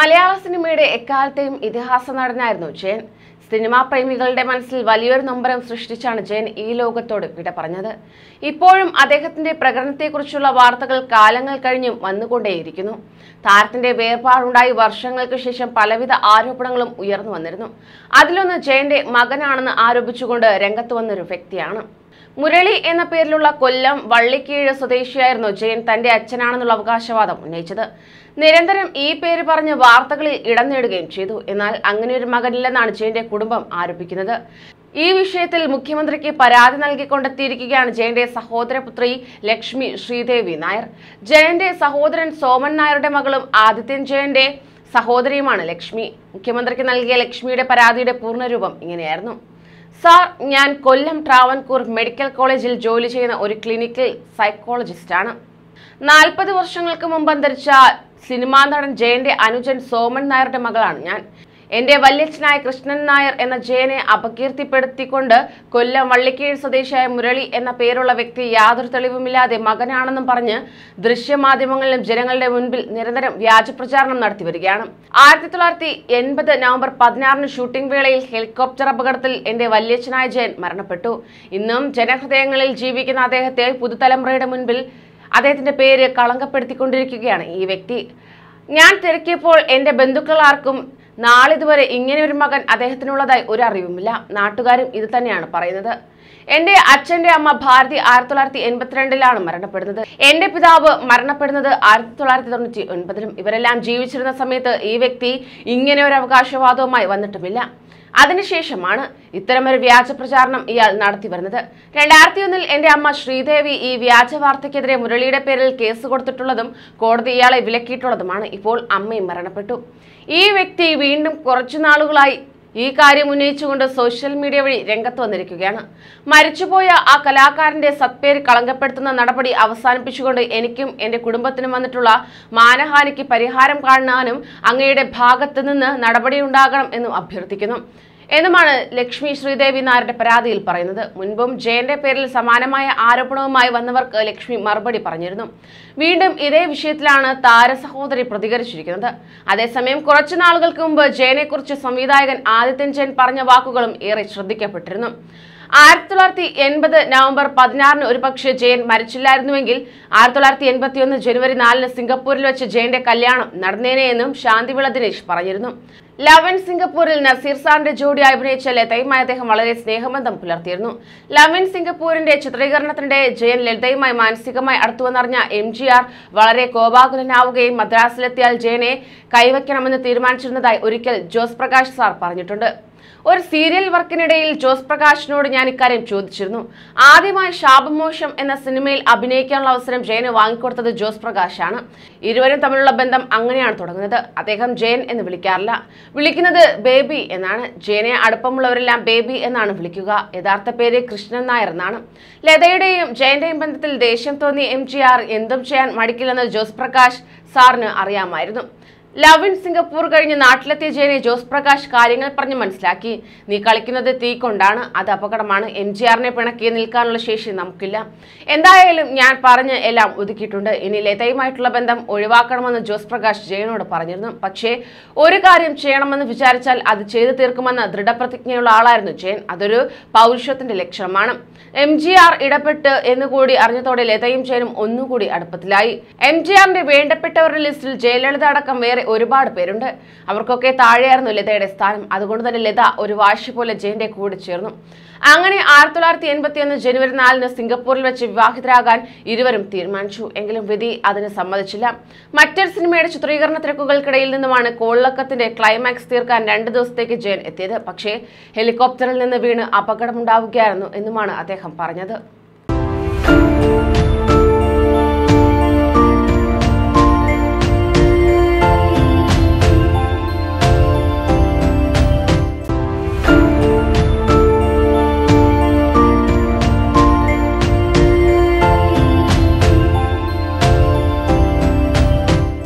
മലയാള സിനിമയുടെ എക്കാലത്തെയും ഇതിഹാസ നടനായിരുന്നു ജയൻ സിനിമാ പ്രേമികളുടെ മനസ്സിൽ വലിയൊരു നമ്പരം സൃഷ്ടിച്ചാണ് ജയൻ ഈ ലോകത്തോട് വിട പറഞ്ഞത് ഇപ്പോഴും അദ്ദേഹത്തിന്റെ പ്രകടനത്തെക്കുറിച്ചുള്ള വാർത്തകൾ കാലങ്ങൾ കഴിഞ്ഞും വന്നുകൊണ്ടേയിരിക്കുന്നു താരത്തിന്റെ വേർപാടുണ്ടായി വർഷങ്ങൾക്ക് ശേഷം പലവിധ ആരോപണങ്ങളും ഉയർന്നു വന്നിരുന്നു അതിലൊന്ന് ജയന്റെ മകനാണെന്ന് ആരോപിച്ചുകൊണ്ട് രംഗത്ത് വന്നൊരു വ്യക്തിയാണ് മുരളി എന്ന പേരിലുള്ള കൊല്ലം വള്ളിക്കീഴ് സ്വദേശിയായിരുന്നു ജയൻ തന്റെ അച്ഛനാണെന്നുള്ള അവകാശവാദം ഉന്നയിച്ചത് നിരന്തരം ഈ പേര് പറഞ്ഞ് വാർത്തകളിൽ ഇടം നേടുകയും ചെയ്തു എന്നാൽ അങ്ങനെ ഒരു മകനില്ലെന്നാണ് ജയന്റെ കുടുംബം ആരോപിക്കുന്നത് ഈ വിഷയത്തിൽ മുഖ്യമന്ത്രിക്ക് പരാതി നൽകിക്കൊണ്ടെത്തിയിരിക്കുകയാണ് ജയന്റെ സഹോദരപുത്രി ലക്ഷ്മി ശ്രീദേവി നായർ ജയന്റെ സഹോദരൻ സോമൻ നായരുടെ മകളും ആദിത്യൻ ജയന്റെ സഹോദരിയുമാണ് ലക്ഷ്മി മുഖ്യമന്ത്രിക്ക് നൽകിയ ലക്ഷ്മിയുടെ പരാതിയുടെ പൂർണ്ണരൂപം ഇങ്ങനെയായിരുന്നു സാർ ഞാൻ കൊല്ലം ട്രാവൻകൂർ മെഡിക്കൽ കോളേജിൽ ജോലി ചെയ്യുന്ന ഒരു ക്ലിനിക്കൽ സൈക്കോളജിസ്റ്റാണ് നാൽപ്പത് വർഷങ്ങൾക്ക് മുമ്പ് അന്തരിച്ച സിനിമാ നടൻ ജയന്റെ അനുജൻ സോമൻ നായരുടെ മകളാണ് ഞാൻ എന്റെ വല്യച്ഛനായ കൃഷ്ണൻ നായർ എന്ന ജയനെ അപകീർത്തിപ്പെടുത്തിക്കൊണ്ട് കൊല്ലം വള്ളിക്കീഴ് സ്വദേശിയായ മുരളി എന്ന പേരുള്ള വ്യക്തി യാതൊരു തെളിവുമില്ലാതെ മകനാണെന്നും പറഞ്ഞ് ദൃശ്യമാധ്യമങ്ങളിലും ജനങ്ങളുടെ മുൻപിൽ നിരന്തരം വ്യാജ നടത്തി വരികയാണ് ആയിരത്തി തൊള്ളായിരത്തി എൺപത് നവംബർ പതിനാറിന് ഷൂട്ടിംഗ് വേളയിൽ ഹെലികോപ്റ്റർ അപകടത്തിൽ എന്റെ വല്യച്ഛനായ ജയൻ മരണപ്പെട്ടു ഇന്നും ജനഹൃദയങ്ങളിൽ ജീവിക്കുന്ന അദ്ദേഹത്തെ പുതുതലമുറയുടെ മുൻപിൽ അദ്ദേഹത്തിന്റെ പേര് കളങ്കപ്പെടുത്തിക്കൊണ്ടിരിക്കുകയാണ് ഈ വ്യക്തി ഞാൻ തിരക്കിയപ്പോൾ എന്റെ ബന്ധുക്കൾ ആർക്കും നാളിതുവരെ ഇങ്ങനെ ഒരു മകൻ അദ്ദേഹത്തിനുള്ളതായി ഒരു അറിവുമില്ല നാട്ടുകാരും ഇത് തന്നെയാണ് പറയുന്നത് എന്റെ അച്ഛന്റെ അമ്മ ഭാരതി ആയിരത്തി തൊള്ളായിരത്തി എൺപത്തിരണ്ടിലാണ് മരണപ്പെടുന്നത് എന്റെ പിതാവ് മരണപ്പെടുന്നത് ആയിരത്തി തൊള്ളായിരത്തി തൊണ്ണൂറ്റി ഒൻപതിലും ഇവരെല്ലാം ജീവിച്ചിരുന്ന സമയത്ത് ഈ വ്യക്തി ഇങ്ങനെ ഒരു അവകാശവാദവുമായി വന്നിട്ടുമില്ല അതിനുശേഷമാണ് ഇത്തരമൊരു വ്യാജ പ്രചാരണം ഇയാൾ നടത്തിവരുന്നത് ഒന്നിൽ എൻ്റെ അമ്മ ശ്രീദേവി ഈ വ്യാജ വാർത്തയ്ക്കെതിരെ മുരളിയുടെ പേരിൽ കേസ് കൊടുത്തിട്ടുള്ളതും കോടതി ഇയാളെ വിലക്കിയിട്ടുള്ളതുമാണ് ഇപ്പോൾ അമ്മയും മരണപ്പെട്ടു ഈ വ്യക്തി വീണ്ടും കുറച്ചു നാളുകളായി ഈ കാര്യം ഉന്നയിച്ചുകൊണ്ട് സോഷ്യൽ മീഡിയ വഴി രംഗത്ത് വന്നിരിക്കുകയാണ് മരിച്ചുപോയ ആ കലാകാരന്റെ സത്പേര് കളങ്കപ്പെടുത്തുന്ന നടപടി അവസാനിപ്പിച്ചുകൊണ്ട് എനിക്കും എന്റെ കുടുംബത്തിനും വന്നിട്ടുള്ള മാനഹാനിക്ക് പരിഹാരം കാണാനും അങ്ങയുടെ ഭാഗത്തു നിന്ന് നടപടി ഉണ്ടാകണം എന്നും അഭ്യർത്ഥിക്കുന്നു എന്നുമാണ് ലക്ഷ്മി ശ്രീദേവി നായരുടെ പരാതിയിൽ പറയുന്നത് മുൻപും ജയന്റെ പേരിൽ സമാനമായ ആരോപണവുമായി വന്നവർക്ക് ലക്ഷ്മി മറുപടി പറഞ്ഞിരുന്നു വീണ്ടും ഇതേ വിഷയത്തിലാണ് താരസഹോദരി പ്രതികരിച്ചിരിക്കുന്നത് അതേസമയം കുറച്ചു നാളുകൾക്ക് മുമ്പ് ജയനെക്കുറിച്ച് സംവിധായകൻ ആദിത്യൻ ജയൻ പറഞ്ഞ വാക്കുകളും ഏറെ ശ്രദ്ധിക്കപ്പെട്ടിരുന്നു ആയിരത്തി തൊള്ളായിരത്തി എൺപത് നവംബർ പതിനാറിന് ഒരുപക്ഷെ ജയൻ മരിച്ചില്ലായിരുന്നുവെങ്കിൽ ആയിരത്തി തൊള്ളായിരത്തി എൺപത്തിയൊന്ന് ജനുവരി നാലിന് സിംഗപ്പൂരിൽ വെച്ച് ജയന്റെ കല്യാണം നടന്നേനെ എന്നും ശാന്തിവിള ദിനേശ് പറഞ്ഞിരുന്നു ലവൻ സിംഗപ്പൂരിൽ നസീർ സാറിന്റെ ജോഡി അഭിനയിച്ച ലതയുമായി അദ്ദേഹം വളരെ സ്നേഹബന്ധം പുലർത്തിയിരുന്നു ലവൻ സിംഗപ്പൂരിന്റെ ചിത്രീകരണത്തിനിടെ ജയൻ ലളിതയുമായി മാനസികമായി അടുത്തുവെന്നറിഞ്ഞ എം ജി ആർ വളരെ കോപാകുലനാവുകയും മദ്രാസിലെത്തിയാൽ ജയനെ കൈവയ്ക്കണമെന്ന് തീരുമാനിച്ചിരുന്നതായി ഒരിക്കൽ ജോസ് പ്രകാശ് സാർ പറഞ്ഞിട്ടുണ്ട് ഒരു സീരിയൽ വർക്കിനിടയിൽ ജോസ് പ്രകാശിനോട് ഞാൻ ഇക്കാര്യം ചോദിച്ചിരുന്നു ആദ്യമായി ശാപമോശം എന്ന സിനിമയിൽ അഭിനയിക്കാനുള്ള അവസരം ജയന് വാങ്ങിക്കൊടുത്തത് ജോസ് പ്രകാശാണ് ഇരുവരും തമ്മിലുള്ള ബന്ധം അങ്ങനെയാണ് തുടങ്ങുന്നത് അദ്ദേഹം ജയൻ എന്ന് വിളിക്കാറില്ല വിളിക്കുന്നത് ബേബി എന്നാണ് ജയനെ അടുപ്പമുള്ളവരെല്ലാം ബേബി എന്നാണ് വിളിക്കുക യഥാർത്ഥ പേര് കൃഷ്ണൻ നായർ എന്നാണ് ലതയുടെയും ജയന്റെയും ബന്ധത്തിൽ ദേഷ്യം തോന്നി എം ജി ആർ എന്തും ചെയ്യാൻ മടിക്കില്ലെന്ന് ജോസ് പ്രകാശ് സാറിന് അറിയാമായിരുന്നു ലവ് ഇൻ സിംഗപ്പൂർ കഴിഞ്ഞ് നാട്ടിലെത്തിയ ജയനെ ജോസ് പ്രകാശ് കാര്യങ്ങൾ പറഞ്ഞ് മനസ്സിലാക്കി നീ കളിക്കുന്നത് തീ കൊണ്ടാണ് അത് അപകടമാണ് എം ജി ആറിനെ പിണക്കി നിൽക്കാനുള്ള ശേഷി നമുക്കില്ല എന്തായാലും ഞാൻ പറഞ്ഞ് എല്ലാം ഒതുക്കിയിട്ടുണ്ട് ഇനി ലതയുമായിട്ടുള്ള ബന്ധം ഒഴിവാക്കണമെന്ന് ജോസ് പ്രകാശ് ജയനോട് പറഞ്ഞിരുന്നു പക്ഷേ ഒരു കാര്യം ചെയ്യണമെന്ന് വിചാരിച്ചാൽ അത് ചെയ്തു തീർക്കുമെന്ന ദൃഢപ്രതിജ്ഞയുള്ള ആളായിരുന്നു ജയൻ അതൊരു പൗരുഷത്തിന്റെ ലക്ഷണമാണ് എം ജി ആർ ഇടപെട്ട് എന്നുകൂടി അറിഞ്ഞതോടെ ലതയും ജയനും ഒന്നുകൂടി അടുപ്പത്തിലായി എം ജി ആറിന്റെ വേണ്ടപ്പെട്ടവരുടെ ലിസ്റ്റിൽ ജയലളിത അടക്കം വേറെ വരെ ഒരുപാട് പേരുണ്ട് അവർക്കൊക്കെ താഴെയായിരുന്നു ലതയുടെ സ്ഥാനം അതുകൊണ്ട് തന്നെ ലത ഒരു വാശി പോലെ ജയന്റെ കൂടെ ചേർന്നു അങ്ങനെ ആയിരത്തി തൊള്ളായിരത്തി എൺപത്തിയൊന്ന് ജനുവരി നാലിന് സിംഗപ്പൂരിൽ വെച്ച് വിവാഹിതരാകാൻ ഇരുവരും തീരുമാനിച്ചു എങ്കിലും വിധി അതിന് സമ്മതിച്ചില്ല മറ്റൊരു സിനിമയുടെ ചിത്രീകരണ തിരക്കുകൾക്കിടയിൽ നിന്നുമാണ് കോളക്കത്തിന്റെ ക്ലൈമാക്സ് തീർക്കാൻ രണ്ട് ദിവസത്തേക്ക് ജയൻ എത്തിയത് പക്ഷേ ഹെലികോപ്റ്ററിൽ നിന്ന് വീണ് അപകടമുണ്ടാവുകയായിരുന്നു എന്നുമാണ് അദ്ദേഹം പറഞ്ഞത്